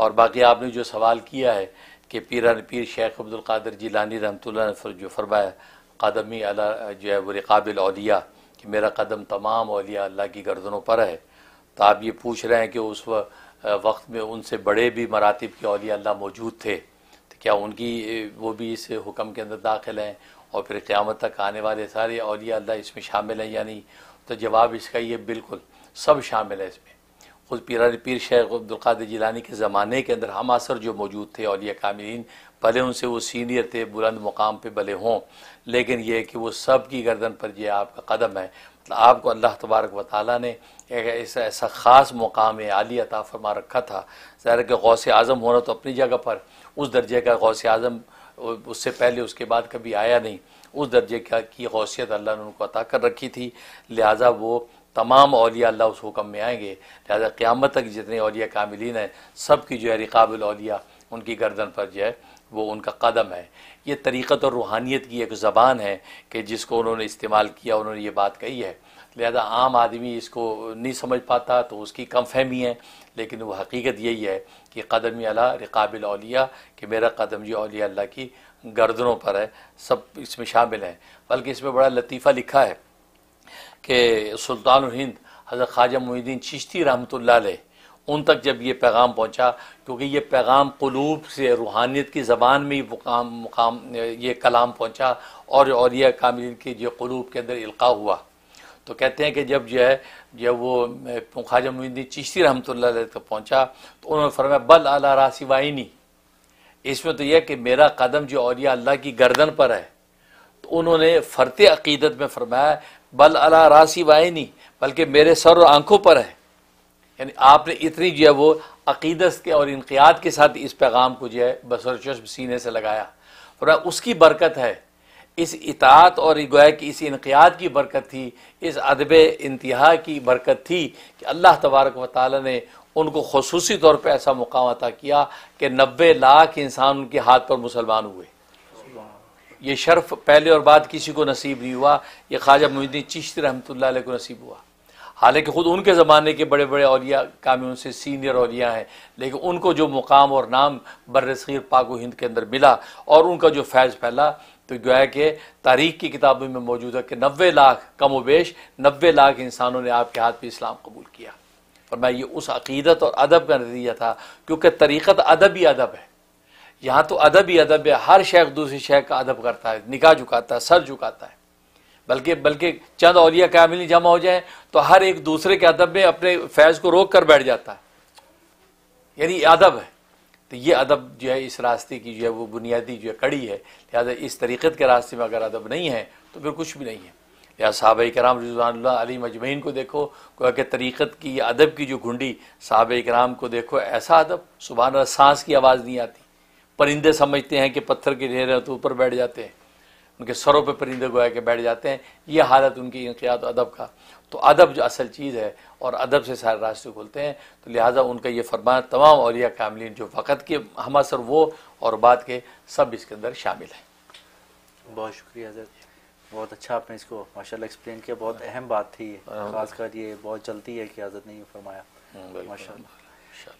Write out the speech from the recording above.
और बाकी आपने जो सवाल किया है कि पीरान पीर शेख अब्दुल कादर लानी रहमत ने जो फरमाया कदमी अला जो है वो रिकाबिल अलिया कि मेरा कदम तमाम अलिया अल्लाह की गर्दनों पर है तो आप ये पूछ रहे हैं कि उस वक्त में उनसे बड़े भी मरातब के अलिया अल्लाह मौजूद थे तो क्या उनकी वो भी इस हुक्म के अंदर दाखिल हैं और फिर क़्यामत तक आने वाले सारे अलिया अल्लाह इसमें शामिल हैं या नहीं तो जवाब इसका ये बिल्कुल सब शामिल है इसमें खुद पीरान पीर शेख अब्दुल्कद जिलानी के ज़माने के अंदर हम असर जो मौजूद थे अलिया कामिलीन भले उनसे वो सीनियर थे बुलंद मुकाम पर भले हों लेकिन ये कि वो सब की गर्दन पर यह आपका कदम है मतलब आपको अल्लाह तबारक व ताली ने ऐसा ऐसा ख़ास मुकाम आली अता फरमा रखा था ज़ाहिर के गौस आज़म होना तो अपनी जगह पर उस दर्जे का गौस आज़म उससे पहले उसके बाद कभी आया नहीं उस दर्जे का की हैसियत अल्लाह ने उनको अता कर रखी थी लिहाजा वो तमाम अलिया अल्लाह उस हुक्म में आएंगे लिहाजा क़्यामत तक जितने अलिया कामिलीन हैं सब की जो है रिकाबुल अलिया उनकी गर्दन पर जो है वो उनका कदम है ये तरीक़त और रूहानियत की एक ज़बान है कि जिसको उन्होंने इस्तेमाल किया उन्होंने ये बात कही है लिहाजा आम आदमी इसको नहीं समझ पाता तो उसकी कम फहमी है लेकिन वो हकीकत यही है कि कदम अला रिकाबिल अलिया कि मेरा कदम जो अलिया अल्लाह की गर्दनों पर है सब इसमें शामिल हैं बल्कि इसमें बड़ा लतीफ़ा लिखा है कि सुल्तान हिंद हज़रत ख्वाजा मुहिद्दीन चिश्ती रहमत उन तक जब ये पैगाम पहुँचा क्योंकि ये पैगाम कलूब से रूहानियत की ज़बान में ही मुकाम मुकाम ये कलाम पहुँचा और और यह कामिल के जो कलूब के अंदर इल्का हुआ तो कहते हैं कि जब जो है जब वो ख्वाजा मुहिद्दीन चिश्ती रहमत तक पहुँचा तो उन्होंने फरमाया बल अला रासिवाइनी इसमें तो यह कि मेरा कदम जो और अल्लाह की गर्दन पर है उन्होंने फ़र्त अकीदत में फरमाया बल अला रासी वायनी बल्कि मेरे सर और आंखों पर है यानी आपने इतनी जो है वो अकीदत के और इनकियाद के साथ इस पैगाम को जो है चश्म सीने से लगाया और उसकी बरकत है इस इतात और गोया की इस इनकियाद की बरकत थी इस अदब इंतहा की बरकत थी कि अल्लाह तबारक व ताली ने उनको खसूसी तौर पर ऐसा मुकाम अता किया कि नब्बे लाख इंसान उनके हाथ पर मुसलमान हुए ये शर्फ पहले और बाद किसी को नसीब नहीं हुआ ये ख्वाजा मुहिद्दीन चिश्ती रहमत ला को नसीब हुआ हालांकि ख़ुद उनके ज़माने के बड़े बड़े अलिया काम उनसे सीनियर अलिया हैं लेकिन उनको जो मुकाम और नाम बरसीर पाक हिंद के अंदर मिला और उनका जो फैज़ फैला तो जो है कि तारीख की किताबों में मौजूद है कि नबे लाख कम वेश नबे लाख इंसानों ने आपके हाथ पर इस्लाम कबूल किया और मैं ये उस अकीदत और अदब का नतीजा था क्योंकि तरीक़त अदब ही अदब है यहाँ तो अदब ही अदब है हर शेख दूसरी शेख का अदब करता है निकाह झुकाता है सर झुकाता है बल्कि बल्कि चंद औलिया कामिल जमा हो जाए तो हर एक दूसरे के अदब में अपने फैज़ को रोक कर बैठ जाता है यानी अदब है तो ये अदब जो है इस रास्ते की जो है वो बुनियादी जो है कड़ी है लिहाजा इस तरीक़त के रास्ते में अगर अदब नहीं है तो फिर कुछ भी नहीं है या साहब कराम रजवानल्ला मजमैन को देखो क्या कि तरीक़त की अदब की जो घुंडी साहब कराम को देखो ऐसा अदब सुबह सांस की आवाज़ नहीं आती परिंदे समझते हैं कि पत्थर की ढेर है तो ऊपर बैठ जाते हैं उनके सरों पर परिंदे गोया के बैठ जाते हैं ये हालत उनकी इनकियात अदब का तो अदब जो असल चीज़ है और अदब से सारे रास्ते खुलते हैं तो लिहाजा उनका ये फरमान तमाम औलिया कामलिन जो वक़्त के हम असर वो और बाद के सब इसके अंदर शामिल हैं बहुत शुक्रिया हजरत बहुत अच्छा आपने इसको माशा एक्सप्लेन किया बहुत अहम बात थी खासकर ये बहुत चलती है कि हजरत ने फरमाया हम्म, माशा